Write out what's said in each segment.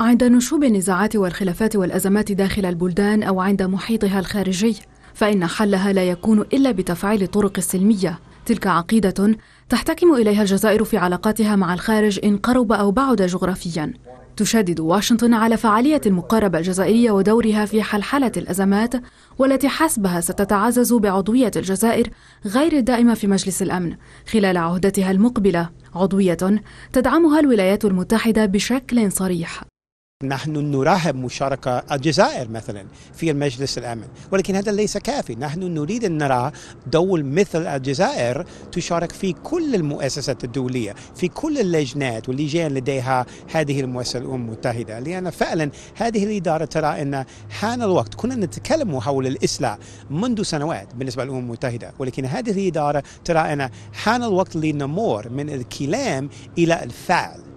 عند نشوب النزاعات والخلافات والأزمات داخل البلدان أو عند محيطها الخارجي فإن حلها لا يكون إلا بتفعيل الطرق السلمية تلك عقيدة تحتكم إليها الجزائر في علاقاتها مع الخارج إن قرب أو بعد جغرافياً تشدد واشنطن على فعالية المقاربة الجزائرية ودورها في حلحلة الأزمات والتي حسبها ستتعزز بعضوية الجزائر غير الدائمة في مجلس الأمن خلال عهدتها المقبلة عضوية تدعمها الولايات المتحدة بشكل صريح نحن نرحب مشاركة الجزائر مثلا في المجلس الأمن ولكن هذا ليس كافي نحن نريد أن نرى دول مثل الجزائر تشارك في كل المؤسسات الدولية في كل اللجنات واللجان لديها هذه المؤسسة الأمم المتحدة لأن فعلا هذه الإدارة ترى أن حان الوقت كنا نتكلم حول الإصلاح منذ سنوات بالنسبة للأمم المتحدة ولكن هذه الإدارة ترى أن حان الوقت لنمر من الكلام إلى الفعل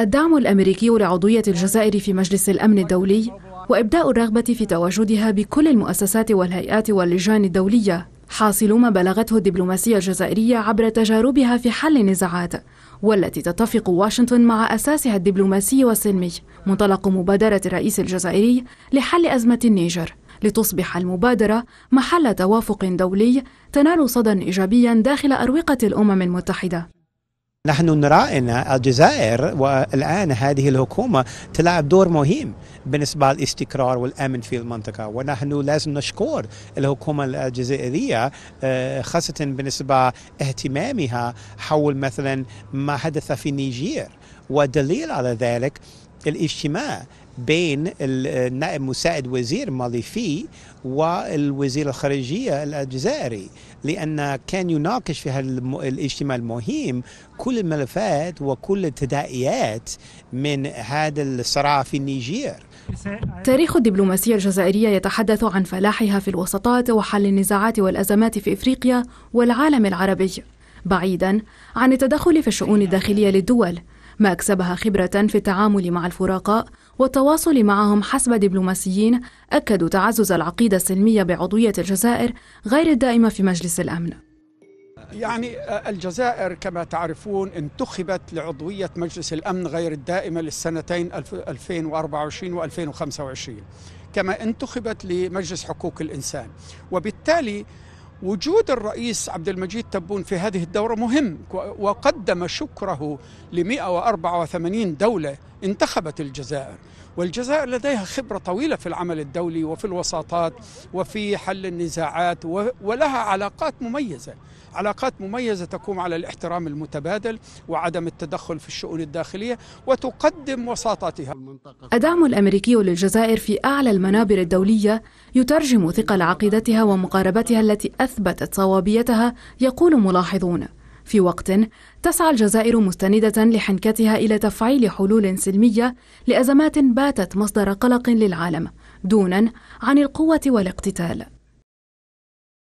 الدعم الأمريكي لعضوية الجزائر في مجلس الأمن الدولي وإبداء الرغبة في تواجدها بكل المؤسسات والهيئات واللجان الدولية حاصل ما بلغته الدبلوماسية الجزائرية عبر تجاربها في حل النزاعات والتي تتفق واشنطن مع أساسها الدبلوماسي والسلمي منطلق مبادرة الرئيس الجزائري لحل أزمة النيجر لتصبح المبادرة محل توافق دولي تنال صدى إيجابيا داخل أروقة الأمم المتحدة نحن نرى ان الجزائر والان هذه الحكومه تلعب دور مهم بالنسبه للاستقرار والامن في المنطقه ونحن لازم نشكر الحكومه الجزائريه آه، خاصه بالنسبه اهتمامها حول مثلا ما حدث في نيجير ودليل على ذلك الاجتماع بين النائب مساعد وزير مالي والوزير الخارجية الجزائري لأن كان يناقش في هذا الاجتماع المهم كل الملفات وكل التداعيات من هذا الصراع في النيجير تاريخ الدبلوماسية الجزائرية يتحدث عن فلاحها في الوسطات وحل النزاعات والأزمات في إفريقيا والعالم العربي بعيدا عن التدخل في الشؤون الداخلية للدول ما أكسبها خبرة في التعامل مع الفراقاء والتواصل معهم حسب دبلوماسيين أكدوا تعزز العقيدة السلمية بعضوية الجزائر غير الدائمة في مجلس الأمن يعني الجزائر كما تعرفون انتخبت لعضوية مجلس الأمن غير الدائمة للسنتين 2024 و2025 كما انتخبت لمجلس حقوق الإنسان وبالتالي وجود الرئيس عبد المجيد تبون في هذه الدورة مهم وقدم شكره ل 184 دولة انتخبت الجزائر والجزائر لديها خبرة طويلة في العمل الدولي وفي الوساطات وفي حل النزاعات ولها علاقات مميزة علاقات مميزة تقوم على الاحترام المتبادل وعدم التدخل في الشؤون الداخلية وتقدم وساطتها الدعم الأمريكي للجزائر في أعلى المنابر الدولية يترجم ثقل عقيدتها ومقاربتها التي أثبتت صوابيتها يقول ملاحظون في وقت تسعى الجزائر مستندة لحنكتها إلى تفعيل حلول سلمية لأزمات باتت مصدر قلق للعالم دونا عن القوة والاقتتال